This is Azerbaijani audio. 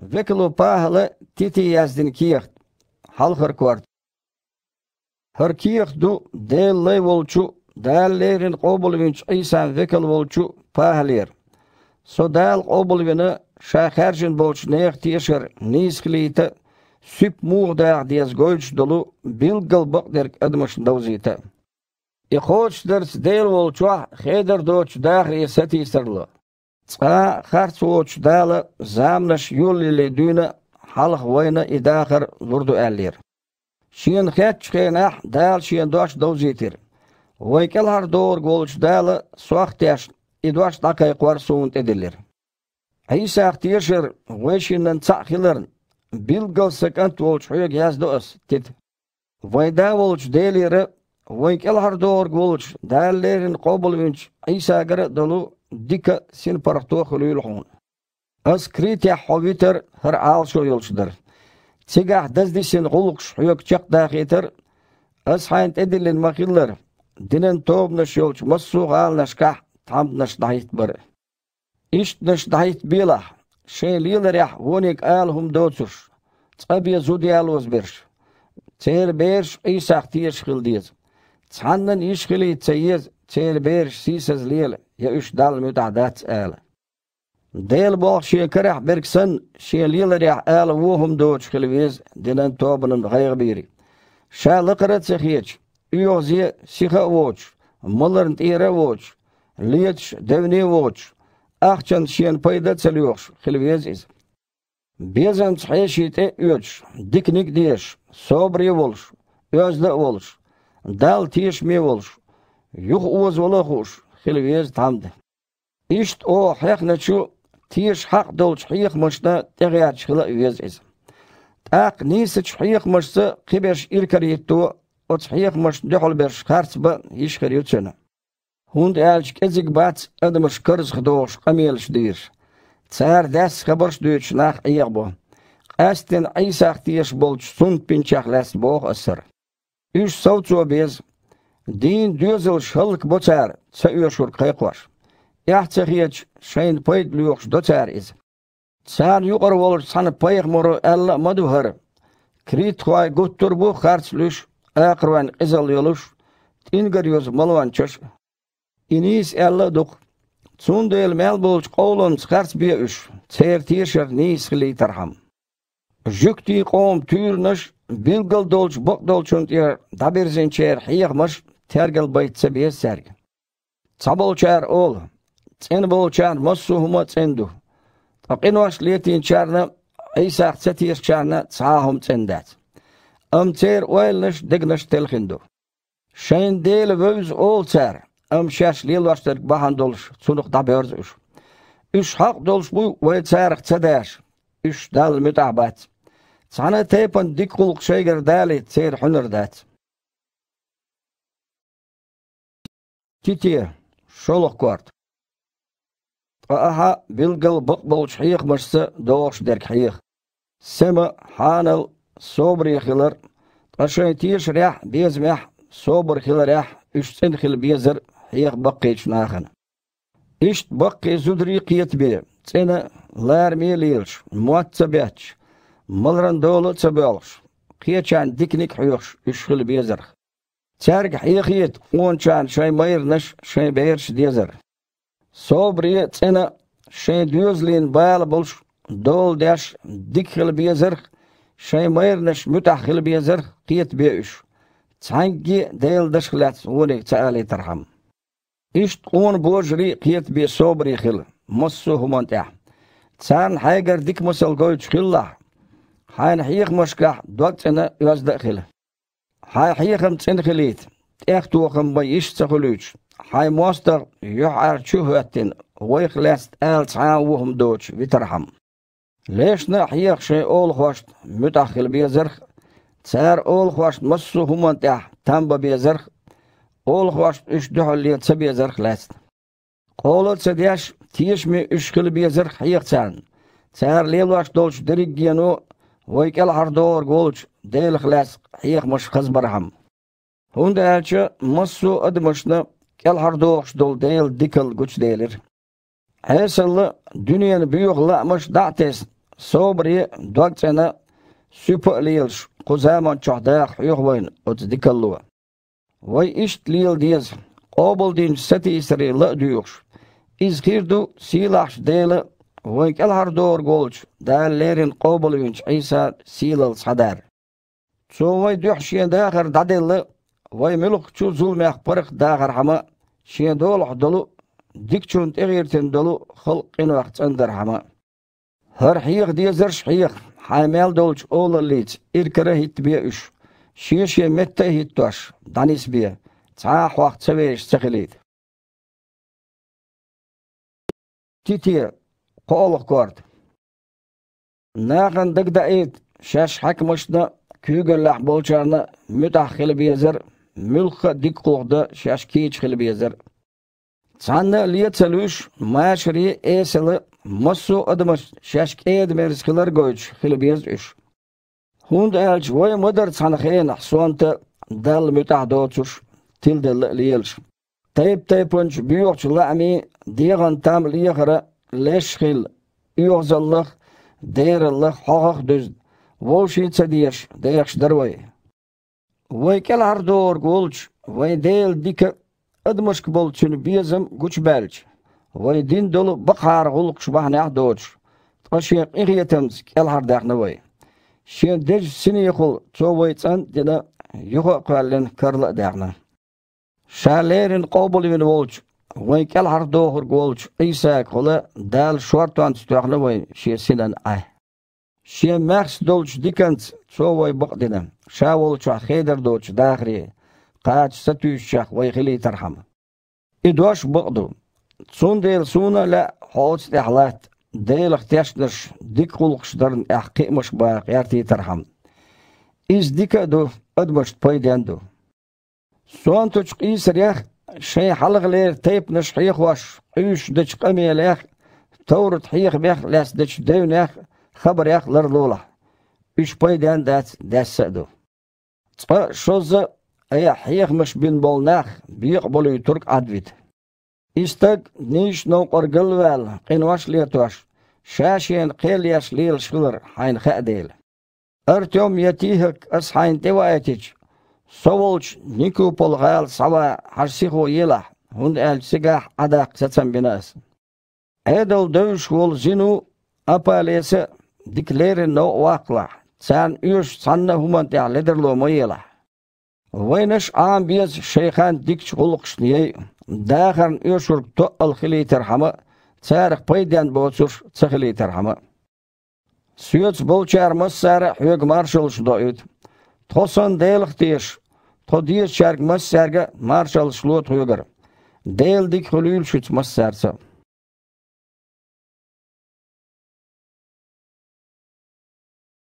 Vekelo pahle titi yazdin kiyaht. Hal her kwart. Her kiyaht du delle volchu dallerin qobul vinç isan vekel volchu pahler. So dal qobul vina şaharjin bolch neh tişer nisklite süp muğda diyaz golç dolu bil galbaq der admış dawzita. Ikhoch ders del volchu heder doch dahr yesati serlo. Цқа харц улучдала замнаш юллили дүйна халх война идахар зурду әллер. Шиен хэт чхен ах дал шиен дуаш дау зитир. Вайкел хар доор голучдала суах тяш идуаш дакай қуар суунт эдилер. Айса ахтешер вайшиннан цахилер билгал сакант волчхуяк яздуас тит. Вайда волч делері Вайкел хар доор голуч дәллерін қобыл винч Айса гары долу dikke сен парахтуа хулюлхун. Аскрития ховитер хар алшо елшидер. Тигах даздисен гулукш хуяк чак дахитер. Аз хайнт эдилен махиллар. Динен тобнаш елч массуг алнашках тамнаш дайт бар. Иштнаш дахит билах. Шейлилерях воник алхум доцуш. Цабия зудиалоз берш. Цер берш исах тиеш хилдиз. Цаннан ишхили цейез цер берш сисаз лиеле. يشدل متعدات آلة ديل بوغ شي كرح بيركسن شي ليل ريح آلة وهم دوتش خلويز ديلان توبن بغير بيري شالق رتسخيتش يوغزي سيخا ووتش ملرن تيرا ووتش ليتش دوني ووتش أخشن شين بيدا تسليوخش خلويز إز بيزن تحيشيتي يوتش ديكنيك ديش صبري ولش özle oluş, dal tiyişme oluş, yuh uğuz olu huş, hilgez tamdı. İşt o hekne şu tiş hak dol çhiyik moşna tegya çhila üyez ez. Tak nisi çhiyik moşsa kibeş irkari yettu o çhiyik moş dehol berş karts ba iş kari utsena. Hund elçik ezik bat adımış kırz hdoş kamelş dir. Tsar das xabarş düç nach iyag bu. Astin aysak tiş bolç sunt pinçaklas boğ asır. Üç savço bez دین دۆزل شەڵک بۆ چار چە ئێشورقەی قۆش یاحچەخیەچ شەین پەیت لوخش دۆ چاریز چار یوقڕ وڵ سەن پەیخ مڕ ئەلە مەدو هەر کریت خوای گوتتر بۆ خرچ لوش ئاقڕوان ئزەڵ یۆلوش تینگەر یۆز مەڵوان چش ئینیس ئەلە دوق چون دل مەل بولچ قوڵن خرچ بێ ئوش چێرتیشر نیسلی تەرحەم ژکتی قۆم تورنش بیلگەڵ دۆڵچ بۆق دڵچون تێ دابێرزین چێر حیەخمەش Թերգլ բայցեբիե սերգ։ Ցաբոլչար օլ։ Ցենբոլչար մոսուհմա ցենդու։ Տակինոաշ լիետին չարնա Իսախ ցետիես չարնա ցահում ցենդած։ Ամցեր օելնշ դգնշ տելխինդու։ Շեն դել վզ օլցար։ Ամշաշ լիելվաշտեր բահանդոլշ ցունուխ դաբերզուշ։ Üç hak dolş bu ve çarık çeder. Üç dal mütabat. Sana tepen dik kuluk şeyger dali çer hunurdat. Тите, шолық кварт. Аха билгал бақбал шхиық машсы доғш дәркхиық. Сема ханал собри хилар. Ашай тиш рях безмях собр хилар рях. сен хил безер хиық баққич нахын. Ишт баққи зудри қиет бе. Цена лар мелилш, муатца бәч. Мылран долы цабелш. дикник хиықш, иш хил безерх. ехит он чан унчан шаймайр наш шайберш дезер. Собри цена дюзлин байл болш дол дяш дикхил безер шаймайр наш мутах хил безер кит беш. Цанги дейл дашхлац уник цали тархам. Ишт он божри кит бе собри хил хуман хуманта. Цан хайгар дик мусал гойч хилла. Хайн хих мушках дуак цена юаз яздахил. Hayicham tsinchelit. Ech tuchen bei ischzachelut. Hai moster juhar chuhuatin. Hoich lest el tsaan wuhum doodsch witarham. Leeshna hiyach she olchwasht. Mutachil bezerch. Tsar olchwasht massu humantah. Tamba bezerch. Olchwasht ish duhulli tsa bezerch lest. Qolo tsadesh tiishmi ishkil bezerch hiyach tsaan. Tsar leelwash doodsch diriggienu. ويك العرضور جولش ديل خلاص حيخ مش خزبرهم هون دالشة مصو أدمشنا كالعرضوش دول ديل ديكل جوش ديلر هيسل دنيا بيوغ لا مش دعتس صبري دوكتنا سيبقليلش قزاما تشهداخ يغوين أتدكالوا ويشتليل ديز قابل sati isri la ديوش إزخيردو سيلاحش ديلة Hooik Elhardor Golch, daar leren Kobelinch Isa Silels Hadar. Zo wij duchtje dager dadille, wij milk chu zulmeach perg dager hama, she dolach dolu, dikchunt egirten dolu, hulk in wacht under hama. Her hier die zer schier, haimel dolch olerliet, irkere hit bier usch, she mette hit tosh, dan is bier, tsaach wacht zewees zegelied. Titier, koolakkoord. Nagen digda'id shesh hakmishni kuygerlah bolcharni mutah xilib yezir. Mülkha dik qoğda shesh kiyich xilib yezir. Sanna liya tsalush maashri esili masu adimish shesh kiyed meriskilar goyuch xilib yezish. Hund elch voy mudar tsanxeyn ahsuanta dal mutah doçush til dal liyelsh. Tayib taypunch biyuqchila ami diğan tam liyakara ليشغل يعز الله دير الله حقق دز وشي تديش ديش دروي ويكل عردور قولج ويديل ديك ادمشك بولتشن بيزم قوش بالج ويدين دولو بقار غلق شبهنا عدوج تقشيق إغيتمز كل عرداق نوي شين دج سني يقول تو ويتان دينا يقو قوالين كرلا داغنا شاليرين قوبل من وولج ويكال عرضو هرغولش إيساك غلا دال شورتو أنت تغلو وي شي سيلان أه شي مخس دولش ديكنت شو وي بقدنا شاولش خيدر دولش داخري قاتش ستوش شاخ وي خلي ترحم إدوش بقدو تسون ديل سونا لا حوتس تحلات ديل اختيشنش ديك قولقش درن أحقيمش باق ترحم دو سوان شي حلق لير تيب نشحيخ واش عيش دش قمي ليخ تور تحيخ بيخ لاس دش ديون يخ خبر يخ لرلولة إيش بيدان دات دات سأدو شوز أي حيخ مش بين بولناخ بيقبل يترك عدويت إستك نيش نو قرقل وال قنواش ليتواش شاشين قيل يش ليل شغلر حين خأديل أرتيوم يتيهك أصحين توايتج Соволч нику полгайл сава харсиху ела хун элсига ада сацам бинас. Эдол дойш вол зину апалесе диклере но вакла, цан юш санна хуман те ледерло моела. Вайнаш ам без шейхан дикч улукшней, дахарн юшур то алхилитер хама, царх пайдан боцуш цахилитер хама. Сюц болчар массара хюг маршал шдоют. Тосан дейлік дейш, То диеш чарк массарга маршал шлот Дейлдік Делдик хулюль шуц массарса.